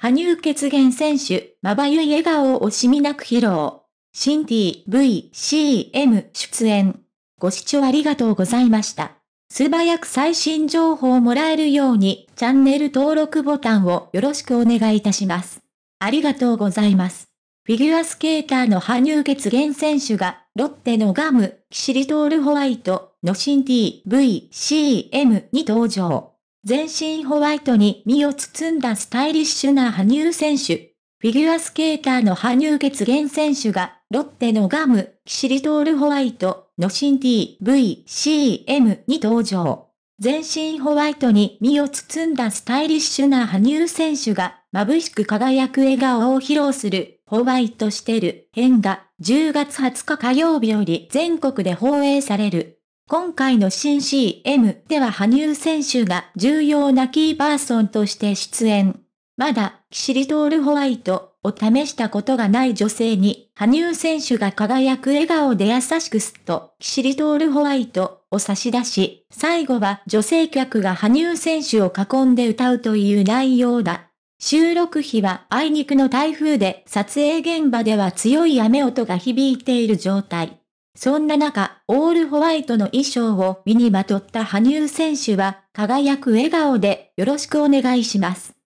羽生結弦選手、まばゆい笑顔を惜しみなく披露。新 TVCM 出演。ご視聴ありがとうございました。素早く最新情報をもらえるように、チャンネル登録ボタンをよろしくお願いいたします。ありがとうございます。フィギュアスケーターの羽生結弦選手が、ロッテのガム、キシリトールホワイトの新 TVCM に登場。全身ホワイトに身を包んだスタイリッシュな羽生選手。フィギュアスケーターの羽生結弦選手が、ロッテのガム、キシリトールホワイトの新 t v c m に登場。全身ホワイトに身を包んだスタイリッシュな羽生選手が、眩しく輝く笑顔を披露する、ホワイトしてる、編が、10月20日火曜日より全国で放映される。今回の新 CM では羽生選手が重要なキーパーソンとして出演。まだ、キシリトールホワイトを試したことがない女性に、羽生選手が輝く笑顔で優しくすっと、キシリトールホワイトを差し出し、最後は女性客が羽生選手を囲んで歌うという内容だ。収録日はあいにくの台風で撮影現場では強い雨音が響いている状態。そんな中、オールホワイトの衣装を身にまとった羽生選手は、輝く笑顔でよろしくお願いします。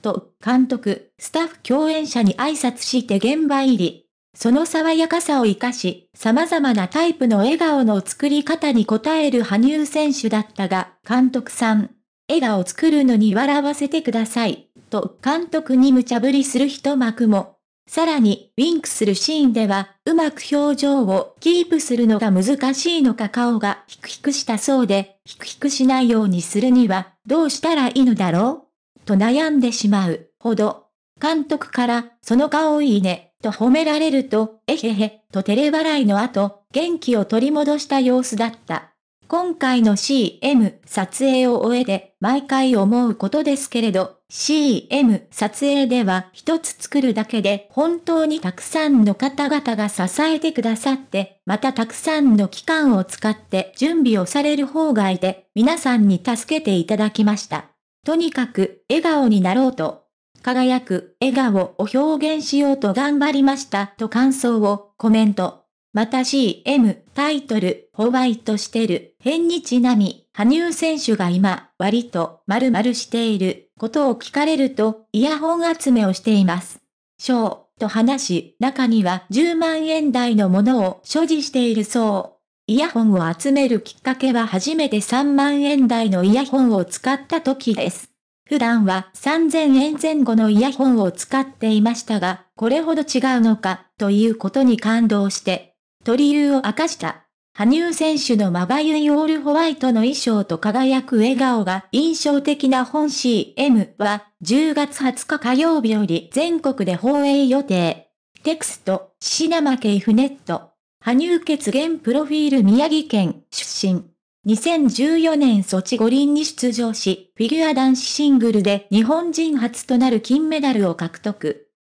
と、監督、スタッフ共演者に挨拶して現場入り。その爽やかさを活かし、様々なタイプの笑顔の作り方に応える羽生選手だったが、監督さん、笑顔作るのに笑わせてください、と監督に無茶ぶりする一幕も。さらに、ウィンクするシーンでは、うまく表情をキープするのが難しいのか顔がヒクヒクしたそうで、ヒクヒクしないようにするには、どうしたらいいのだろうと悩んでしまうほど。監督から、その顔いいね、と褒められると、えへへ、と照れ笑いの後、元気を取り戻した様子だった。今回の CM 撮影を終えて、毎回思うことですけれど、CM 撮影では一つ作るだけで本当にたくさんの方々が支えてくださって、またたくさんの期間を使って準備をされる方がいて、皆さんに助けていただきました。とにかく笑顔になろうと、輝く笑顔を表現しようと頑張りましたと感想をコメント。また CM タイトルホワイトしてる変にちなみ羽生選手が今、割と丸々していることを聞かれると、イヤホン集めをしています。ーと話し、中には10万円台のものを所持しているそう。イヤホンを集めるきっかけは初めて3万円台のイヤホンを使った時です。普段は3000円前後のイヤホンを使っていましたが、これほど違うのか、ということに感動して、と理由を明かした。羽生選手のまばゆいオールホワイトの衣装と輝く笑顔が印象的な本 CM は10月20日火曜日より全国で放映予定。テクスト、シナマケイフネット。羽生結弦プロフィール宮城県出身。2014年ソチ五輪に出場し、フィギュア男子シングルで日本人初となる金メダルを獲得。